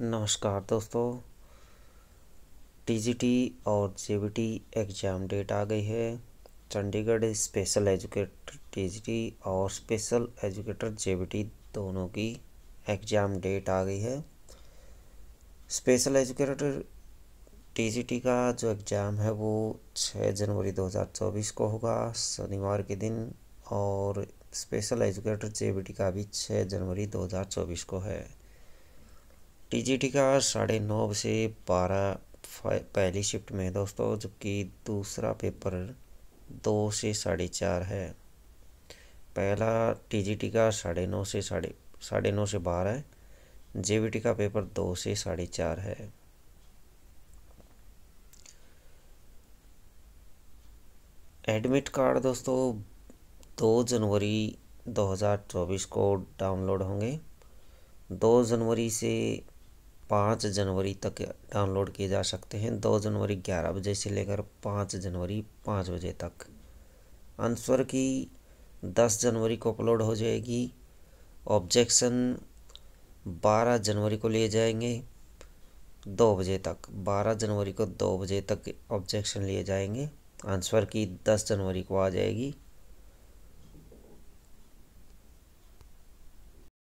नमस्कार दोस्तों टीजीटी और जेबीटी एग्ज़ाम डेट आ गई है चंडीगढ़ स्पेशल एजुकेटर टीजीटी और स्पेशल एजुकेटर जेबीटी दोनों की एग्ज़ाम डेट आ गई है स्पेशल एजुकेटर टीजीटी का जो एग्ज़ाम है वो 6 जनवरी 2024 को होगा शनिवार के दिन और स्पेशल एजुकेटर जेबीटी का भी 6 जनवरी 2024 को है टी का साढ़े नौ से बारह पहली शिफ्ट में है दोस्तों जबकि दूसरा पेपर दो से साढ़े चार है पहला टी का साढ़े नौ से साढ़े साढ़े नौ से बारह है जेबीटी का पेपर दो से साढ़े चार है एडमिट कार्ड दोस्तों दो जनवरी 2024 को डाउनलोड होंगे दो जनवरी से पाँच जनवरी तक डाउनलोड किए जा सकते हैं दो जनवरी ग्यारह बजे से लेकर पाँच जनवरी पाँच बजे तक आंसर की दस जनवरी को अपलोड हो जाएगी ऑब्जेक्शन बारह जनवरी को लिए जाएंगे दो बजे तक बारह जनवरी को दो बजे तक ऑब्जेक्शन लिए जाएंगे आंसर की दस जनवरी को आ जाएगी